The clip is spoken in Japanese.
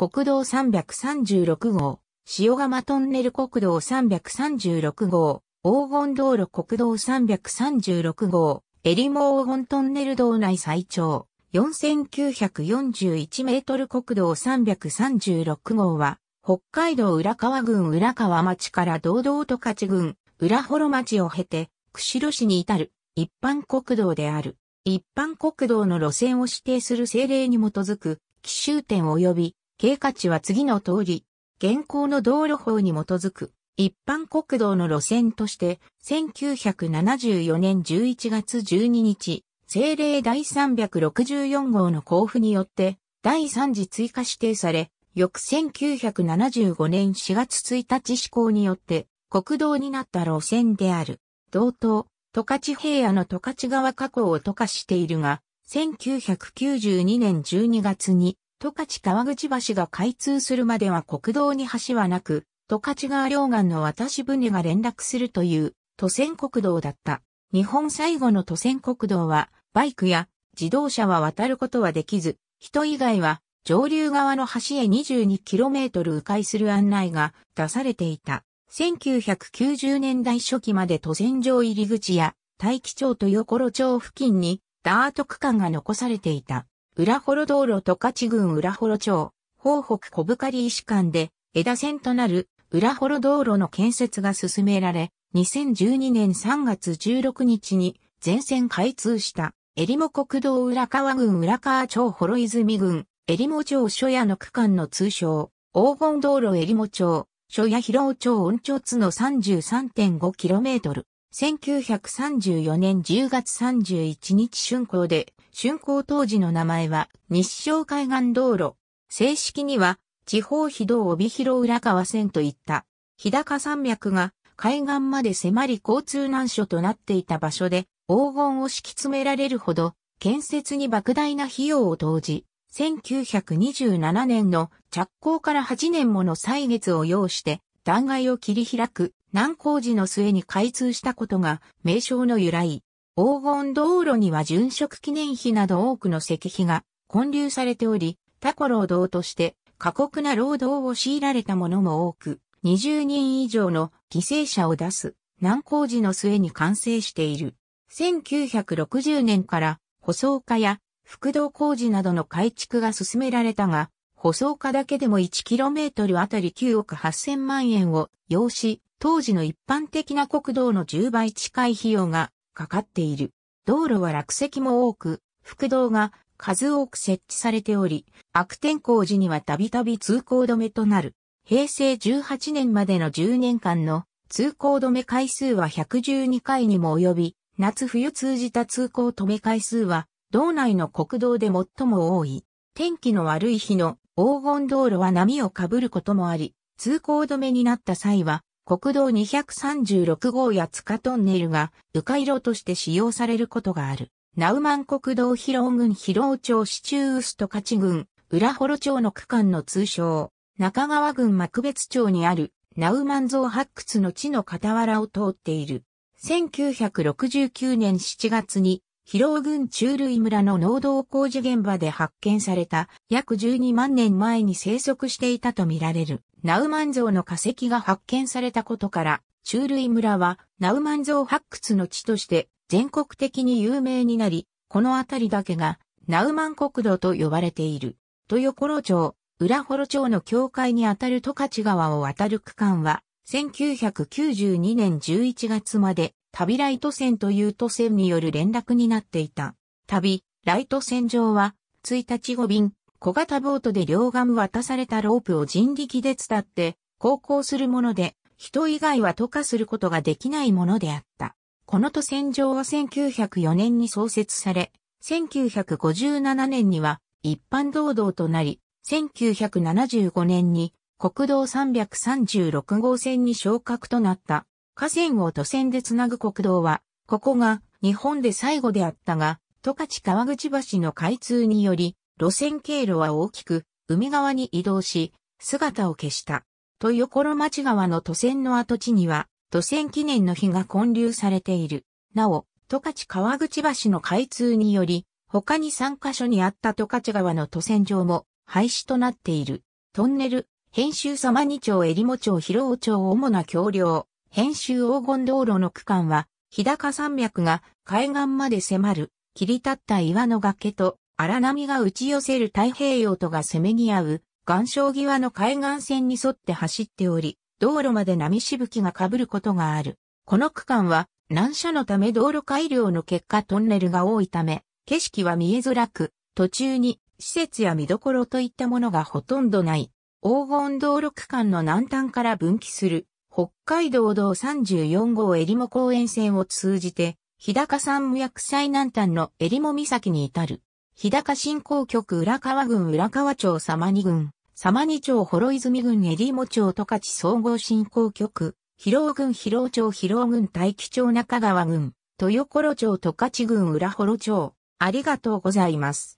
国道336号、塩釜トンネル国道336号、黄金道路国道336号、エリモ黄金トンネル道内最長、4941メートル国道336号は、北海道浦河郡浦河町から堂々と勝ち郡、浦幌町を経て、釧路市に至る一般国道である。一般国道の路線を指定する政令に基づく、奇襲点及び経過値は次の通り、現行の道路法に基づく一般国道の路線として、1974年11月12日、政令第364号の交付によって、第3次追加指定され、翌1975年4月1日施行によって、国道になった路線である。同等、十勝平野の十勝川河口を渡河しているが、1992年12月に十勝川口橋が開通するまでは国道に橋はなく、十勝川両岸の渡し船が連絡するという都線国道だった。日本最後の都線国道は、バイクや自動車は渡ることはできず、人以外は上流側の橋へ 22km 迂回する案内が出されていた。1990年代初期まで都線上入り口や大気町と横路町付近にダート区間が残されていた。浦幌道路十勝郡浦幌町、方北小深利医師間で枝線となる浦幌道路の建設が進められ、2012年3月16日に全線開通した、えりも国道浦河郡浦河町幌泉郡、えりも町書屋の区間の通称、黄金道路えりも町、書屋広尾町温町津の 33.5km。1934年10月31日竣工で、竣工当時の名前は日照海岸道路。正式には地方非道帯広浦川線といった、日高山脈が海岸まで迫り交通難所となっていた場所で黄金を敷き詰められるほど建設に莫大な費用を投じ、1927年の着工から8年もの歳月を要して断崖を切り開く難工事の末に開通したことが名称の由来。黄金道路には殉職記念碑など多くの石碑が建立されており、タコ労働として過酷な労働を強いられた者も多く、20人以上の犠牲者を出す難工事の末に完成している。1960年から舗装化や副道工事などの改築が進められたが、舗装化だけでも 1km あたり9億8000万円を要し、当時の一般的な国道の10倍近い費用がかかっている。道路は落石も多く、副道が数多く設置されており、悪天候時にはたびたび通行止めとなる。平成18年までの10年間の通行止め回数は112回にも及び、夏冬通じた通行止め回数は、道内の国道で最も多い。天気の悪い日の黄金道路は波をかぶることもあり、通行止めになった際は、国道236号や塚トンネルが、迂回路として使用されることがある。ナウマン国道広尾郡広尾町市中スト勝郡、浦幌町の区間の通称、中川郡幕別町にある、ナウマン像発掘の地の傍らを通っている。1969年7月に広尾郡中類村の農道工事現場で発見された約12万年前に生息していたとみられるナウマン像の化石が発見されたことから中類村はナウマン像発掘の地として全国的に有名になり、この辺りだけがナウマン国土と呼ばれている。豊頃町、浦幌町の境界にあたる十勝川を渡る区間は1992年11月まで旅ライト線という都線による連絡になっていた。旅、ライト線上は、1日5便、小型ボートで両岸渡されたロープを人力で伝って、航行するもので、人以外は渡過することができないものであった。この都線上は1904年に創設され、1957年には一般道道となり、1975年に国道336号線に昇格となった。河川を都線でつなぐ国道は、ここが日本で最後であったが、十勝川口橋の開通により、路線経路は大きく、海側に移動し、姿を消した。豊頃町川の都線の跡地には、都線記念の碑が建立されている。なお、十勝川口橋の開通により、他に3カ所にあった十勝川の都線上も廃止となっている。トンネル、編集様二町襟裳町広尾町主な橋梁、編集黄金道路の区間は、日高山脈が海岸まで迫る、切り立った岩の崖と荒波が打ち寄せる太平洋とがせめぎ合う、岩礁際の海岸線に沿って走っており、道路まで波しぶきが被ることがある。この区間は、難所のため道路改良の結果トンネルが多いため、景色は見えづらく、途中に施設や見どころといったものがほとんどない。黄金道路区間の南端から分岐する北海道道34号襟裳公園線を通じて、日高山無脈最南端の襟裳岬に至る。日高振興局浦河郡浦河町様に郡、様に町幌泉郡襟裳町十勝総合振興局、広尾郡広尾町広尾郡大樹町中川郡、豊頃町十勝郡浦幌町。ありがとうございます。